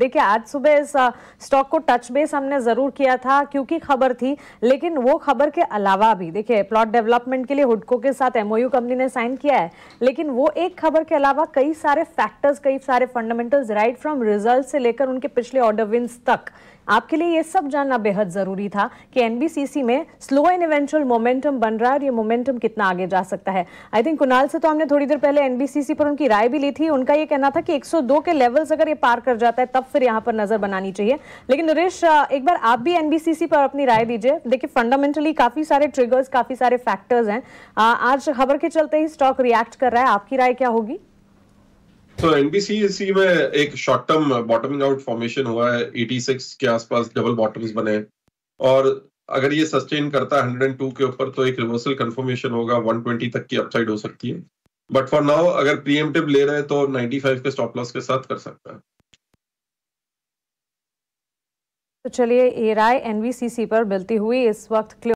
देखिए आज सुबह इस स्टॉक को टच बेस हमने जरूर किया था क्योंकि खबर थी लेकिन वो खबर के अलावा भी देखिए प्लॉट डेवलपमेंट के लिए हुडको के साथ एमओयू कंपनी ने साइन किया है लेकिन वो एक खबर के अलावा कई सारे फैक्टर्स कई सारे फंडामेंटल्स राइट फ्रॉम रिजल्ट से लेकर उनके पिछले ऑर्डर विंस तक आपके लिए ये सब जानना बेहद ज़रूरी था कि एनबीसीसी में स्लो एंड इवेंचुअल मोमेंटम बन रहा है और ये मोमेंटम कितना आगे जा सकता है आई थिंक कुणाल से तो हमने थोड़ी देर पहले एनबीसीसी पर उनकी राय भी ली थी उनका ये कहना था कि 102 के लेवल्स अगर ये पार कर जाता है तब फिर यहाँ पर नज़र बनानी चाहिए लेकिन नरेश एक बार आप भी एनबीसीसी पर अपनी राय दीजिए देखिए फंडामेंटली काफ़ी सारे ट्रिगर्स काफ़ी सारे फैक्टर्स हैं आज खबर के चलते ही स्टॉक रिएक्ट कर रहा है आपकी राय क्या होगी तो एनबीसीसी में एक short term bottoming out formation हुआ है 86 के आसपास डबल बॉटम्स बने और अगर ये सस्टेन करता है 102 के ऊपर तो एक रिवर्सल कंफर्मेशन होगा 120 तक की अपसाइड हो सकती है बट फॉर नाउ अगर प्रीएम्प्टिव ले रहे हैं तो 95 के स्टॉप लॉस के साथ कर सकता है तो चलिए ये राय एनबीसीसी पर मिलती हुई इस वक्त